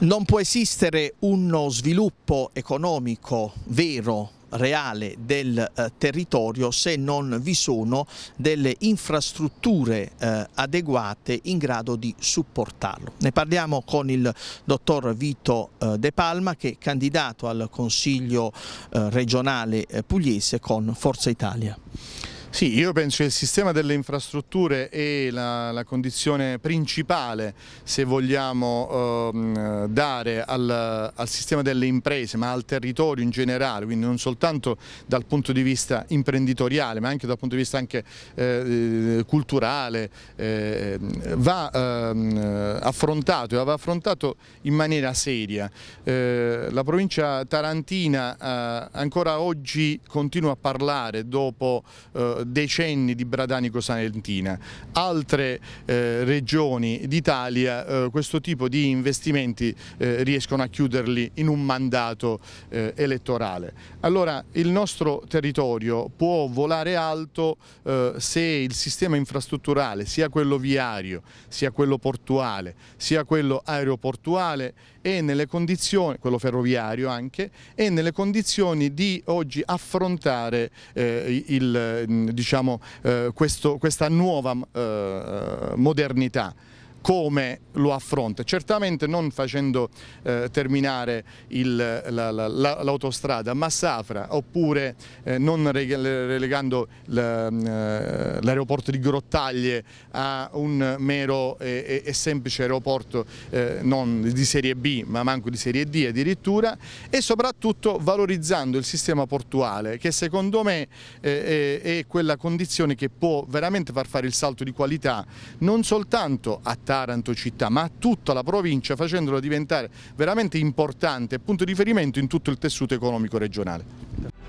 Non può esistere uno sviluppo economico vero reale del eh, territorio se non vi sono delle infrastrutture eh, adeguate in grado di supportarlo. Ne parliamo con il dottor Vito eh, De Palma che è candidato al Consiglio eh, regionale eh, pugliese con Forza Italia. Sì, io penso che il sistema delle infrastrutture è la, la condizione principale se vogliamo ehm, dare al, al, sistema delle imprese ma al territorio in generale, quindi non soltanto dal punto di vista imprenditoriale ma anche dal punto di vista anche, eh, eh culturale, eh, va ehm, affrontato e va affrontato in maniera seria. Eh, la provincia tarantina eh, ancora oggi continua a parlare dopo eh, decenni di Bradanico-Salentina. Altre eh, regioni d'Italia eh, questo tipo di investimenti eh, riescono a chiuderli in un mandato eh, elettorale. Allora il nostro territorio può volare alto eh, se il sistema infrastrutturale, sia quello viario, sia quello portuale, sia quello aeroportuale, è nelle condizioni, quello ferroviario anche, è nelle condizioni di oggi affrontare eh, il, diciamo, eh, questo, questa nuova eh, modernità come lo affronta, certamente non facendo eh, terminare l'autostrada, la, la, ma Safra, oppure eh, non relegando mm, eh, l'aeroporto di Grottaglie a un mero e, e semplice aeroporto eh, non di serie B, ma manco di serie D addirittura, e soprattutto valorizzando il sistema portuale, che secondo me eh, è, è quella condizione che può veramente far fare il salto di qualità non soltanto a Taranto città, ma a tutta la provincia facendola diventare veramente importante punto di riferimento in tutto il tessuto economico regionale.